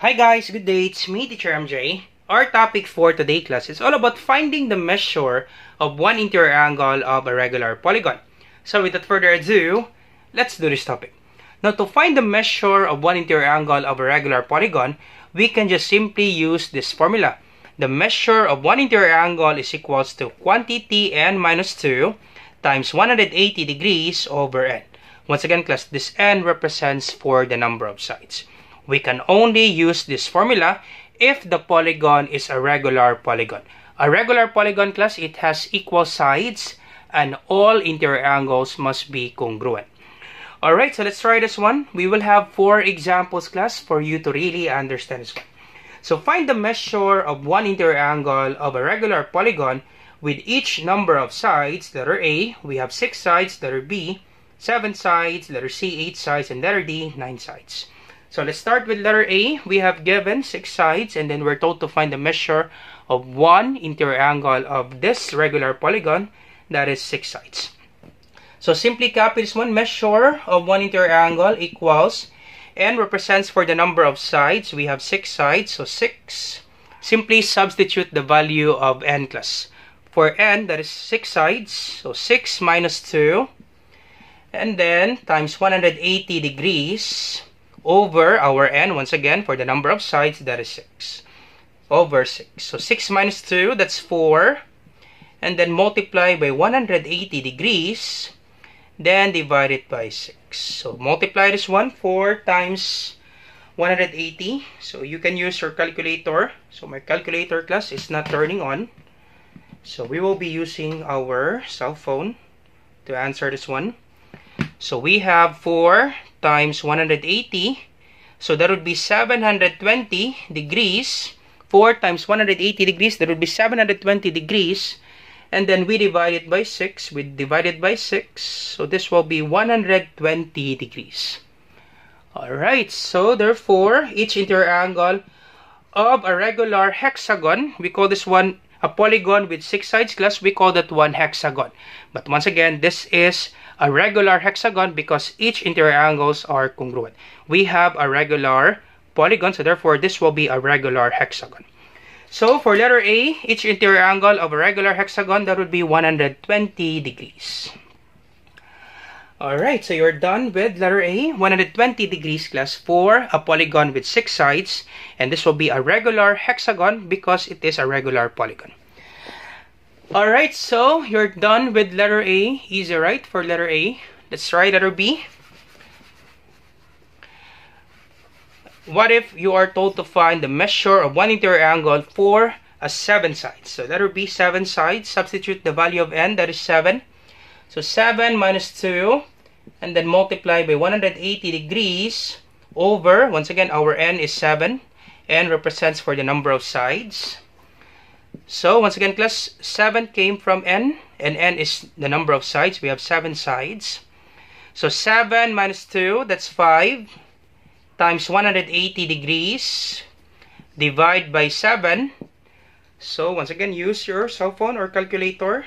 Hi guys, good day. It's me, Teacher MJ. Our topic for today class is all about finding the measure of one interior angle of a regular polygon. So without further ado, let's do this topic. Now to find the measure of one interior angle of a regular polygon, we can just simply use this formula. The measure of one interior angle is equals to quantity n minus 2 times 180 degrees over n. Once again class, this n represents for the number of sides. We can only use this formula if the polygon is a regular polygon. A regular polygon class, it has equal sides and all interior angles must be congruent. Alright, so let's try this one. We will have four examples class for you to really understand this one. So find the measure of one interior angle of a regular polygon with each number of sides, letter A, we have six sides, letter B, seven sides, letter C, eight sides, and letter D, nine sides. So let's start with letter A. We have given six sides and then we're told to find the measure of one interior angle of this regular polygon that is six sides. So simply capital is one. Measure of one interior angle equals n represents for the number of sides. We have six sides, so six. Simply substitute the value of n plus. For n, that is six sides, so six minus two. And then times 180 degrees over our n, once again, for the number of sides, that is 6. Over 6. So 6 minus 2, that's 4. And then multiply by 180 degrees. Then divide it by 6. So multiply this one, 4 times 180. So you can use your calculator. So my calculator class is not turning on. So we will be using our cell phone to answer this one. So we have 4 times 180. So that would be 720 degrees. 4 times 180 degrees, that would be 720 degrees. And then we divide it by 6. We divide it by 6. So this will be 120 degrees. Alright, so therefore, each interior angle of a regular hexagon, we call this one a polygon with six sides plus we call that one hexagon. But once again, this is a regular hexagon because each interior angles are congruent. We have a regular polygon, so therefore this will be a regular hexagon. So for letter A, each interior angle of a regular hexagon, that would be 120 degrees. Alright, so you're done with letter A, 120 degrees class 4, a polygon with 6 sides, and this will be a regular hexagon because it is a regular polygon. Alright, so you're done with letter A, easy right for letter A. Let's try letter B. What if you are told to find the measure of one interior angle for a 7 sides? So letter B, 7 sides, substitute the value of n, that is 7. So 7 minus 2 and then multiply by 180 degrees over, once again, our n is 7. n represents for the number of sides. So once again, class 7 came from n and n is the number of sides. We have 7 sides. So 7 minus 2, that's 5 times 180 degrees divide by 7. So once again, use your cell phone or calculator.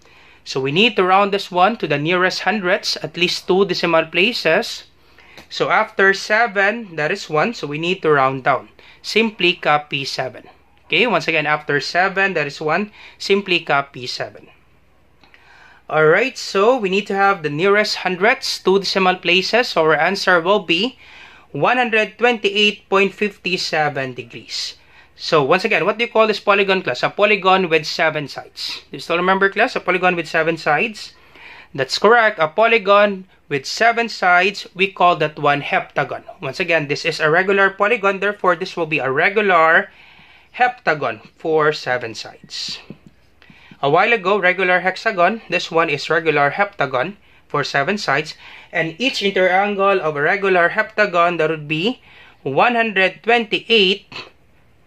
So we need to round this one to the nearest hundreds, at least two decimal places. So after 7, that is 1. So we need to round down. Simply copy 7. Okay, once again, after 7, that is 1. Simply copy 7. Alright, so we need to have the nearest hundreds, two decimal places. So our answer will be 128.57 degrees. So once again, what do you call this polygon class? A polygon with seven sides. Do you still remember class? A polygon with seven sides? That's correct. A polygon with seven sides, we call that one heptagon. Once again, this is a regular polygon. Therefore, this will be a regular heptagon for seven sides. A while ago, regular hexagon. This one is regular heptagon for seven sides. And each interangle of a regular heptagon, that would be 128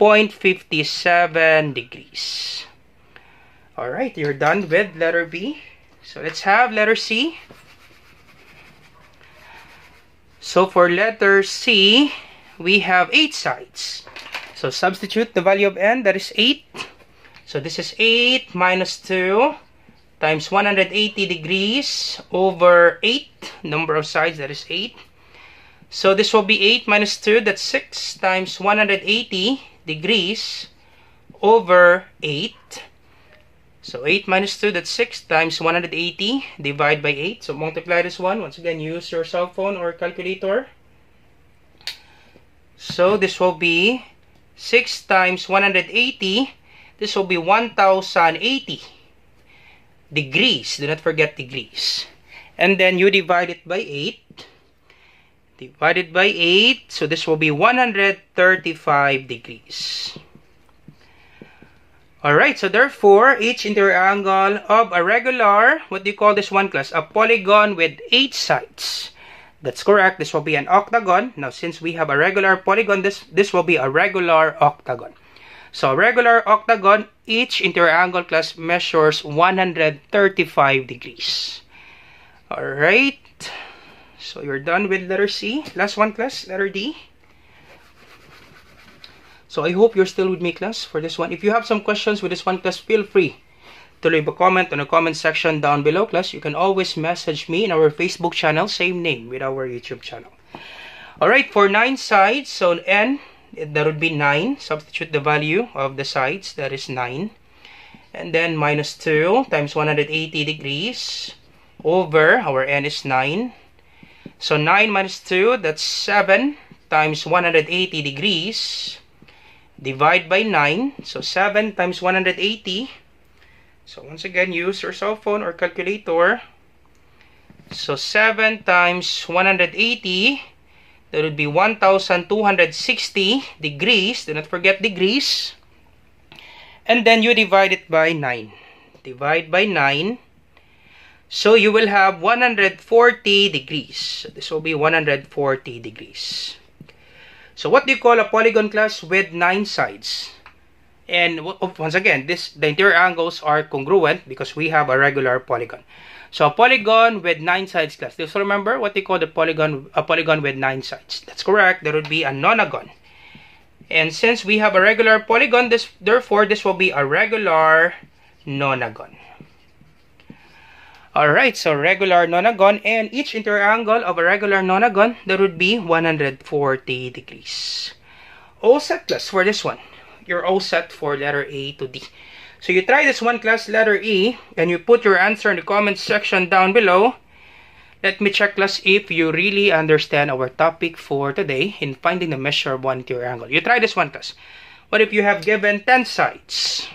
0.57 degrees. Alright, you're done with letter B. So let's have letter C. So for letter C, we have 8 sides. So substitute the value of n, that is 8. So this is 8 minus 2 times 180 degrees over 8, number of sides, that is 8. So this will be 8 minus 2, that's 6, times 180 degrees over 8. So 8 minus 2, that's 6 times 180 divided by 8. So multiply this one. Once again, use your cell phone or calculator. So this will be 6 times 180. This will be 1080 degrees. Do not forget degrees. And then you divide it by 8 divided by 8. So this will be 135 degrees. Alright, so therefore, each interior angle of a regular, what do you call this one class? A polygon with 8 sides. That's correct. This will be an octagon. Now, since we have a regular polygon, this, this will be a regular octagon. So, regular octagon, each interior angle class measures 135 degrees. Alright. So you're done with letter C. Last one class, letter D. So I hope you're still with me class for this one. If you have some questions with this one class, feel free to leave a comment in the comment section down below class. You can always message me in our Facebook channel, same name with our YouTube channel. Alright, for 9 sides, so n, that would be 9. Substitute the value of the sides, that is 9. And then minus 2 times 180 degrees over, our n is 9 so 9 minus 2, that's 7 times 180 degrees. Divide by 9. So 7 times 180. So once again, use your cell phone or calculator. So 7 times 180, that would be 1,260 degrees. Do not forget degrees. And then you divide it by 9. Divide by 9. So you will have 140 degrees. So this will be 140 degrees. So what do you call a polygon class with 9 sides? And oh, once again, this the interior angles are congruent because we have a regular polygon. So a polygon with 9 sides class. Just remember what they call the polygon, a polygon with 9 sides. That's correct. There would be a nonagon. And since we have a regular polygon, this therefore this will be a regular nonagon. Alright, so regular nonagon and each interior angle of a regular nonagon, that would be 140 degrees. All set class for this one. You're all set for letter A to D. So you try this one class letter E and you put your answer in the comment section down below. Let me check class if you really understand our topic for today in finding the measure of one interior angle. You try this one class. What if you have given 10 sides?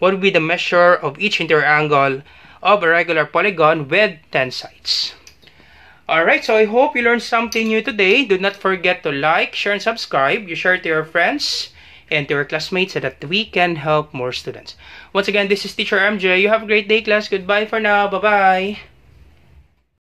What would be the measure of each interior angle of a regular polygon with 10 sides. Alright, so I hope you learned something new today. Do not forget to like, share, and subscribe. You share to your friends and to your classmates so that we can help more students. Once again, this is Teacher MJ. You have a great day, class. Goodbye for now. Bye-bye.